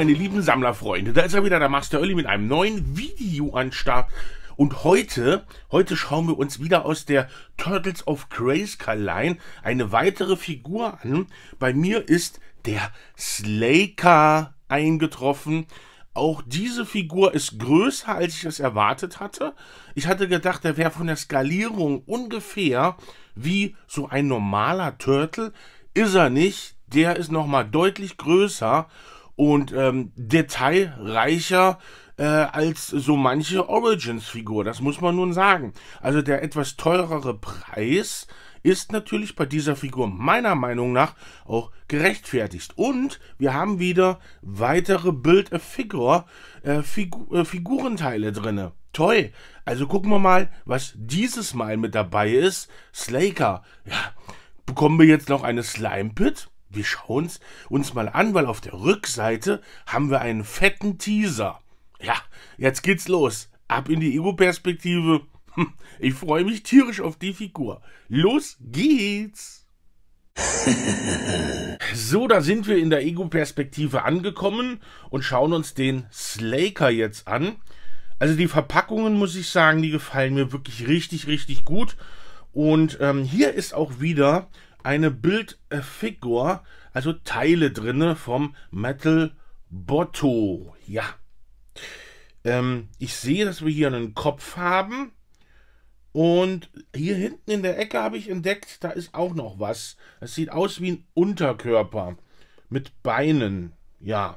meine lieben Sammlerfreunde, da ist er wieder, der Master Early mit einem neuen Video an Start. Und heute, heute schauen wir uns wieder aus der Turtles of Grayskull Line eine weitere Figur an. Bei mir ist der Slaker eingetroffen. Auch diese Figur ist größer, als ich es erwartet hatte. Ich hatte gedacht, er wäre von der Skalierung ungefähr wie so ein normaler Turtle. Ist er nicht. Der ist nochmal deutlich größer und ähm, detailreicher äh, als so manche Origins-Figur. Das muss man nun sagen. Also der etwas teurere Preis ist natürlich bei dieser Figur meiner Meinung nach auch gerechtfertigt. Und wir haben wieder weitere Build a Figure äh, Figu äh, Figurenteile drinne. Toll. Also gucken wir mal, was dieses Mal mit dabei ist. Slaker. Ja, bekommen wir jetzt noch eine Slime Pit? wir schauen es uns mal an, weil auf der Rückseite haben wir einen fetten Teaser. Ja, jetzt geht's los. Ab in die Ego-Perspektive. Ich freue mich tierisch auf die Figur. Los geht's! so, da sind wir in der Ego-Perspektive angekommen und schauen uns den Slaker jetzt an. Also die Verpackungen, muss ich sagen, die gefallen mir wirklich richtig, richtig gut. Und ähm, hier ist auch wieder eine Bildfigur, also Teile drinne vom Metal Botto. Ja. Ähm, ich sehe, dass wir hier einen Kopf haben. Und hier hinten in der Ecke habe ich entdeckt, da ist auch noch was. Es sieht aus wie ein Unterkörper mit Beinen. Ja.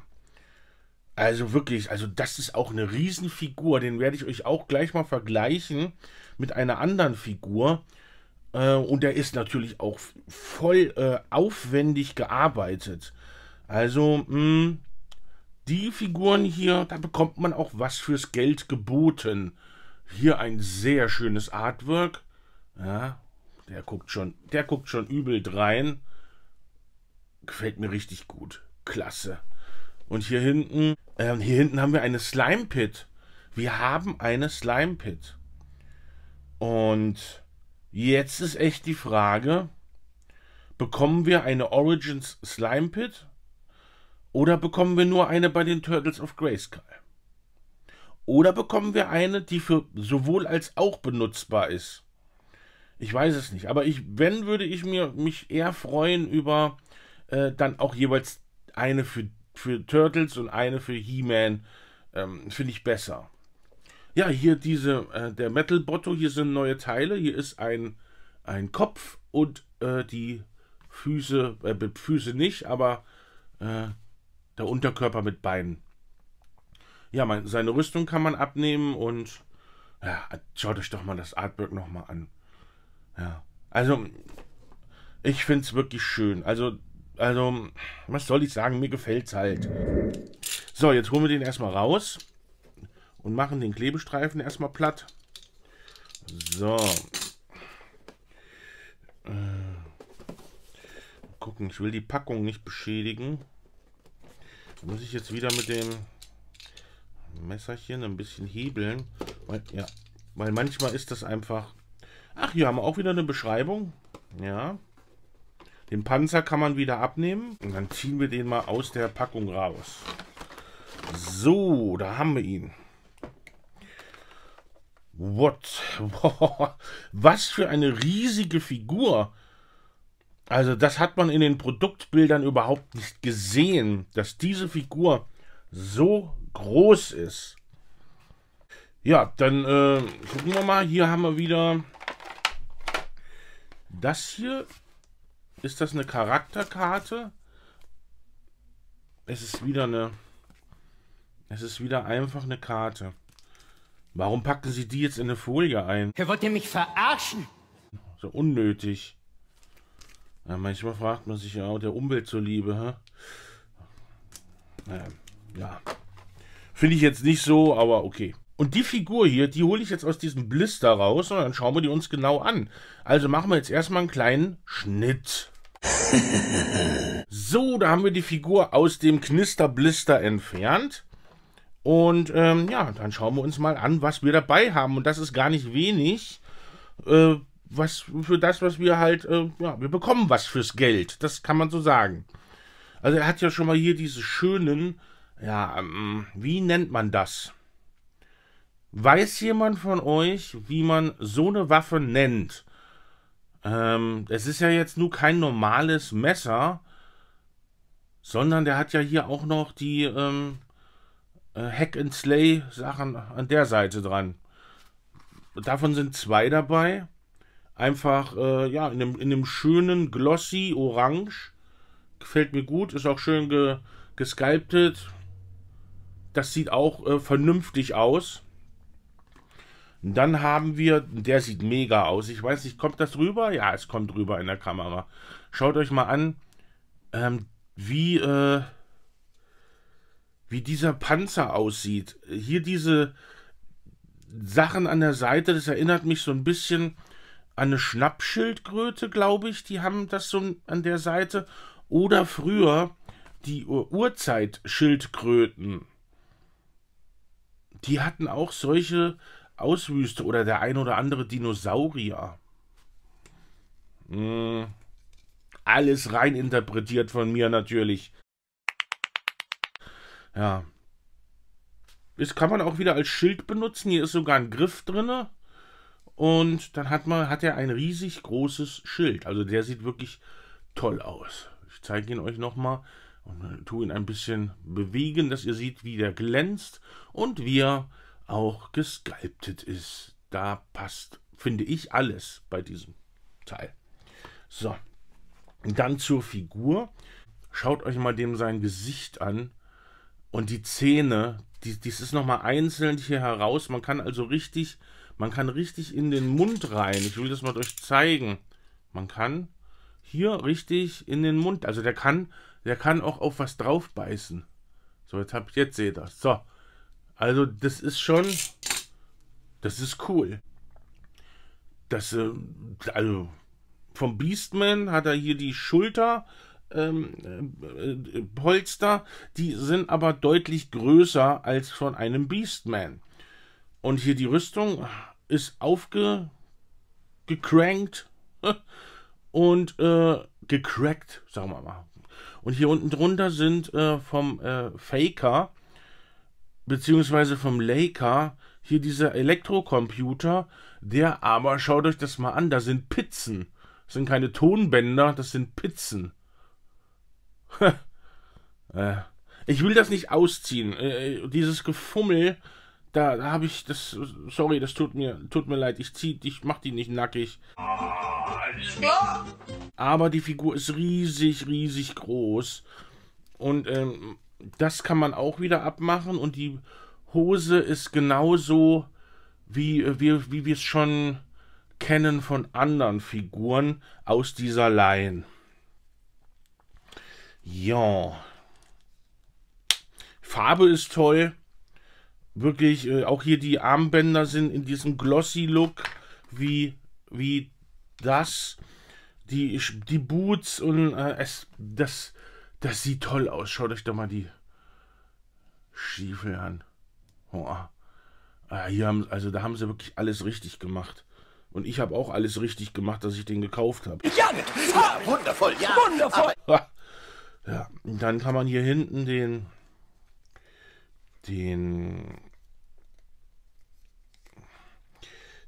Also wirklich, also das ist auch eine Riesenfigur. Den werde ich euch auch gleich mal vergleichen mit einer anderen Figur. Äh, und der ist natürlich auch voll äh, aufwendig gearbeitet. Also, mh, hm, die Figuren hier, da bekommt man auch was fürs Geld geboten. Hier ein sehr schönes Artwork. Ja, der guckt schon, der guckt schon übel drein. Gefällt mir richtig gut. Klasse. Und hier hinten, äh, hier hinten haben wir eine Slime Pit. Wir haben eine Slime Pit. Und Jetzt ist echt die Frage, bekommen wir eine Origins Slime Pit oder bekommen wir nur eine bei den Turtles of Grayskull? Oder bekommen wir eine, die für sowohl als auch benutzbar ist? Ich weiß es nicht, aber ich, wenn, würde ich mir, mich eher freuen über äh, dann auch jeweils eine für, für Turtles und eine für He-Man. Ähm, Finde ich besser. Ja, hier diese, äh, der Metal Botto, hier sind neue Teile, hier ist ein, ein Kopf und äh, die Füße, äh, Füße nicht, aber äh, der Unterkörper mit Beinen. Ja, man, seine Rüstung kann man abnehmen und ja, schaut euch doch mal das Artwork nochmal an. Ja, also ich finde es wirklich schön. Also, also, was soll ich sagen, mir gefällt es halt. So, jetzt holen wir den erstmal raus und machen den Klebestreifen erstmal platt. So. Äh, gucken, ich will die Packung nicht beschädigen. Da muss ich jetzt wieder mit dem Messerchen ein bisschen hebeln. Weil, ja, weil manchmal ist das einfach... Ach, hier haben wir auch wieder eine Beschreibung. Ja. Den Panzer kann man wieder abnehmen. Und dann ziehen wir den mal aus der Packung raus. So, da haben wir ihn. What? Was für eine riesige Figur. Also das hat man in den Produktbildern überhaupt nicht gesehen, dass diese Figur so groß ist. Ja, dann äh, gucken wir mal. Hier haben wir wieder das hier. Ist das eine Charakterkarte? Es ist wieder eine... Es ist wieder einfach eine Karte. Warum packen sie die jetzt in eine Folie ein? Hier wollt ihr mich verarschen? So unnötig. Ja, manchmal fragt man sich ja auch der Umwelt zuliebe. Hä? Naja, ja. Finde ich jetzt nicht so, aber okay. Und die Figur hier, die hole ich jetzt aus diesem Blister raus und dann schauen wir die uns genau an. Also machen wir jetzt erstmal einen kleinen Schnitt. so, da haben wir die Figur aus dem Knisterblister entfernt. Und ähm, ja, dann schauen wir uns mal an, was wir dabei haben. Und das ist gar nicht wenig. Äh, was für das, was wir halt, äh, ja, wir bekommen was fürs Geld. Das kann man so sagen. Also er hat ja schon mal hier diese schönen, ja, ähm, wie nennt man das? Weiß jemand von euch, wie man so eine Waffe nennt? Ähm, es ist ja jetzt nur kein normales Messer, sondern der hat ja hier auch noch die, ähm, äh, Hack and Slay Sachen an der Seite dran. Davon sind zwei dabei. Einfach, äh, ja, in einem, in einem schönen Glossy Orange. Gefällt mir gut, ist auch schön ge, gesculptet. Das sieht auch äh, vernünftig aus. Dann haben wir, der sieht mega aus. Ich weiß nicht, kommt das rüber? Ja, es kommt rüber in der Kamera. Schaut euch mal an, ähm, wie, äh, wie dieser Panzer aussieht. Hier diese Sachen an der Seite, das erinnert mich so ein bisschen an eine Schnappschildkröte, glaube ich. Die haben das so an der Seite. Oder früher die Urzeitschildkröten. Die hatten auch solche Auswüste oder der ein oder andere Dinosaurier. Hm. Alles rein interpretiert von mir natürlich. Ja. Das kann man auch wieder als Schild benutzen. Hier ist sogar ein Griff drin. Und dann hat man, hat er ein riesig großes Schild. Also der sieht wirklich toll aus. Ich zeige ihn euch nochmal und tue ihn ein bisschen bewegen, dass ihr seht, wie der glänzt und wie er auch gesculptet ist. Da passt, finde ich, alles bei diesem Teil. So, dann zur Figur. Schaut euch mal dem sein Gesicht an und die Zähne, die, dies ist nochmal einzeln hier heraus. Man kann also richtig, man kann richtig in den Mund rein. Ich will das mal euch zeigen. Man kann hier richtig in den Mund, also der kann, der kann auch auf was drauf beißen. So, jetzt hab, jetzt seht ihr. So, also das ist schon, das ist cool. Das, äh, also vom Beastman hat er hier die Schulter, ähm, äh, Polster, die sind aber deutlich größer als von einem Beastman. Und hier die Rüstung ist aufgecrankt und äh, gecrackt, sagen wir mal. Und hier unten drunter sind äh, vom äh, Faker beziehungsweise vom Laker hier dieser Elektrocomputer, der aber, schaut euch das mal an, da sind Pizzen. Das sind keine Tonbänder, das sind Pizzen. Äh, ich will das nicht ausziehen. Äh, äh, dieses Gefummel, da, da habe ich das. Sorry, das tut mir, tut mir leid. Ich zieh, ich mach die nicht nackig. Aber die Figur ist riesig, riesig groß. Und ähm, das kann man auch wieder abmachen. Und die Hose ist genauso, wie, wie, wie wir es schon kennen von anderen Figuren aus dieser Line. Ja. Farbe ist toll. Wirklich, äh, auch hier die Armbänder sind in diesem Glossy-Look, wie, wie das. Die, die Boots und äh, es, das, das sieht toll aus. Schaut euch doch mal die Stiefel an. Oh, ah, hier haben, also da haben sie wirklich alles richtig gemacht. Und ich habe auch alles richtig gemacht, dass ich den gekauft habe. Ja, wundervoll, ja, wundervoll. Ja, und dann kann man hier hinten den, den,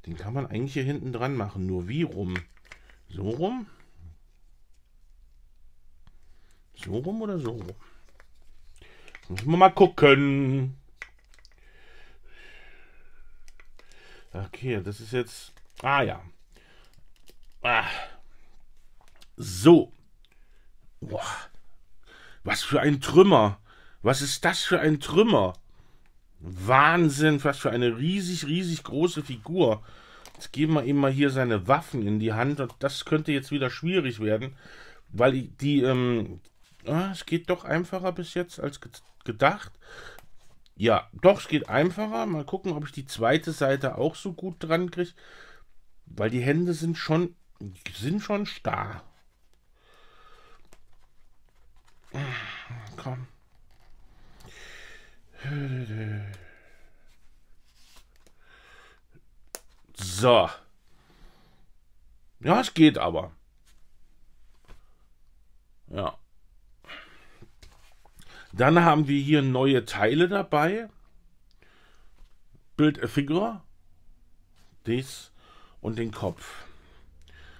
den kann man eigentlich hier hinten dran machen. Nur wie rum? So rum? So rum oder so rum? müssen wir mal gucken. Okay, das ist jetzt... Ah ja. Ah. So. Boah. Was für ein Trümmer! Was ist das für ein Trümmer? Wahnsinn, was für eine riesig, riesig große Figur. Jetzt geben wir ihm mal hier seine Waffen in die Hand und das könnte jetzt wieder schwierig werden, weil die, ähm, ah, es geht doch einfacher bis jetzt als ge gedacht. Ja, doch, es geht einfacher. Mal gucken, ob ich die zweite Seite auch so gut dran kriege, weil die Hände sind schon, sind schon starr. Komm. So. Ja, es geht aber. Ja. Dann haben wir hier neue Teile dabei. Bild a Figure. Dies und den Kopf.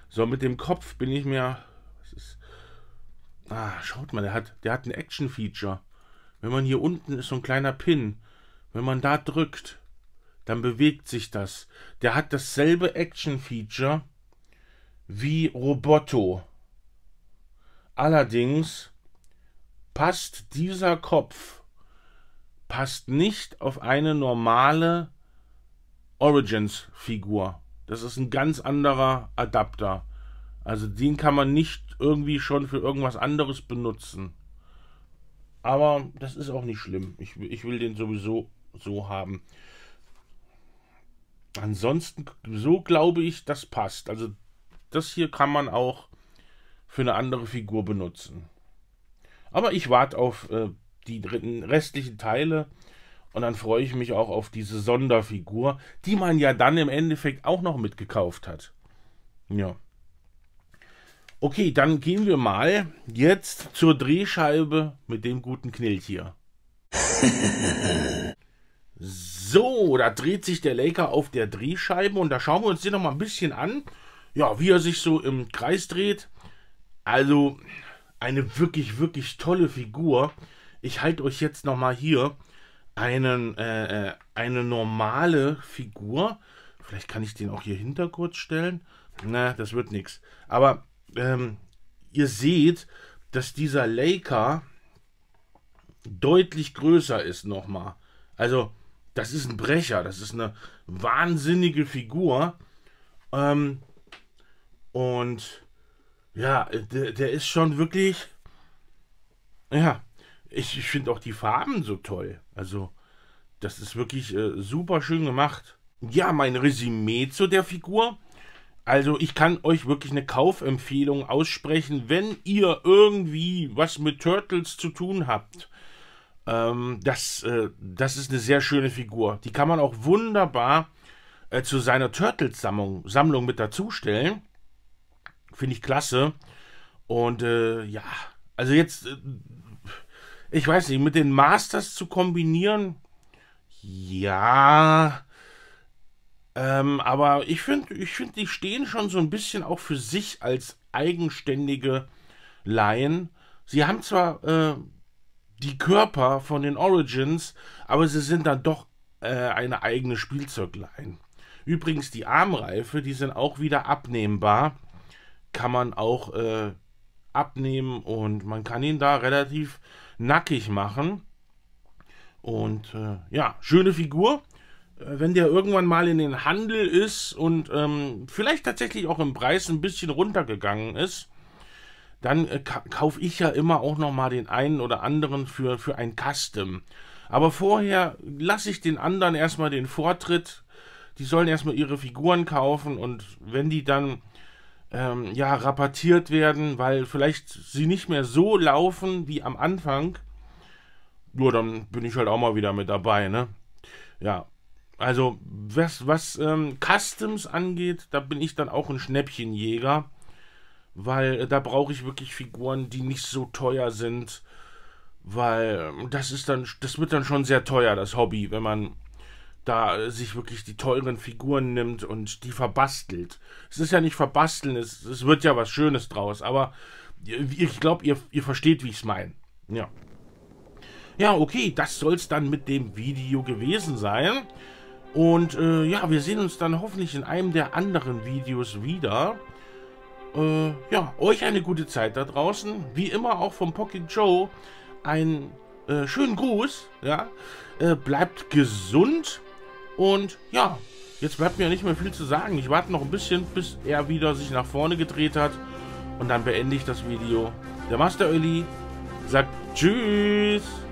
So, mit dem Kopf bin ich mir... Ist, Ah, schaut mal, der hat, der hat ein Action-Feature. Wenn man hier unten ist so ein kleiner Pin. Wenn man da drückt, dann bewegt sich das. Der hat dasselbe Action-Feature wie Roboto. Allerdings passt dieser Kopf passt nicht auf eine normale Origins-Figur. Das ist ein ganz anderer Adapter. Also den kann man nicht irgendwie schon für irgendwas anderes benutzen. Aber das ist auch nicht schlimm. Ich, ich will den sowieso so haben. Ansonsten, so glaube ich, das passt. Also das hier kann man auch für eine andere Figur benutzen. Aber ich warte auf äh, die dritten, restlichen Teile. Und dann freue ich mich auch auf diese Sonderfigur, die man ja dann im Endeffekt auch noch mitgekauft hat. Ja. Okay, dann gehen wir mal jetzt zur Drehscheibe mit dem guten Knilch so, da dreht sich der Laker auf der Drehscheibe und da schauen wir uns den nochmal ein bisschen an. Ja, wie er sich so im Kreis dreht. Also eine wirklich, wirklich tolle Figur. Ich halte euch jetzt nochmal hier einen, äh, äh, eine normale Figur. Vielleicht kann ich den auch hier hinter kurz stellen. Na, das wird nichts. Aber ähm, ihr seht, dass dieser Laker deutlich größer ist nochmal. Also, das ist ein Brecher, das ist eine wahnsinnige Figur. Ähm, und ja, der, der, ist schon wirklich. Ja, ich, ich finde auch die Farben so toll. Also, das ist wirklich äh, super schön gemacht. Ja, mein Resümee zu der Figur. Also ich kann euch wirklich eine Kaufempfehlung aussprechen, wenn ihr irgendwie was mit Turtles zu tun habt. Ähm, das, äh, das ist eine sehr schöne Figur. Die kann man auch wunderbar äh, zu seiner Turtles-Sammlung Sammlung mit dazustellen. Finde ich klasse. Und äh, ja, also jetzt, äh, ich weiß nicht, mit den Masters zu kombinieren, ja, ähm, aber ich finde, ich find, die stehen schon so ein bisschen auch für sich als eigenständige Laien. Sie haben zwar äh, die Körper von den Origins, aber sie sind dann doch äh, eine eigene Spielzeugline. Übrigens, die Armreife, die sind auch wieder abnehmbar. Kann man auch äh, abnehmen und man kann ihn da relativ nackig machen. Und äh, ja, schöne Figur wenn der irgendwann mal in den Handel ist und ähm, vielleicht tatsächlich auch im Preis ein bisschen runtergegangen ist, dann äh, ka kaufe ich ja immer auch nochmal den einen oder anderen für, für ein Custom. Aber vorher lasse ich den anderen erstmal den Vortritt. Die sollen erstmal ihre Figuren kaufen und wenn die dann ähm, ja rabattiert werden, weil vielleicht sie nicht mehr so laufen wie am Anfang, nur dann bin ich halt auch mal wieder mit dabei, ne? Ja, also, was, was ähm, Customs angeht, da bin ich dann auch ein Schnäppchenjäger, weil äh, da brauche ich wirklich Figuren, die nicht so teuer sind, weil ähm, das ist dann, das wird dann schon sehr teuer, das Hobby, wenn man da äh, sich wirklich die teuren Figuren nimmt und die verbastelt. Es ist ja nicht verbasteln, es, es wird ja was Schönes draus, aber äh, ich glaube, ihr, ihr versteht, wie ich es meine. Ja. Ja, okay, das soll es dann mit dem Video gewesen sein. Und äh, ja, wir sehen uns dann hoffentlich in einem der anderen Videos wieder. Äh, ja, euch eine gute Zeit da draußen. Wie immer auch vom Pocket Joe einen äh, schönen Gruß. Ja, äh, bleibt gesund. Und ja, jetzt bleibt mir nicht mehr viel zu sagen. Ich warte noch ein bisschen, bis er wieder sich nach vorne gedreht hat. Und dann beende ich das Video. Der Master Öli sagt Tschüss.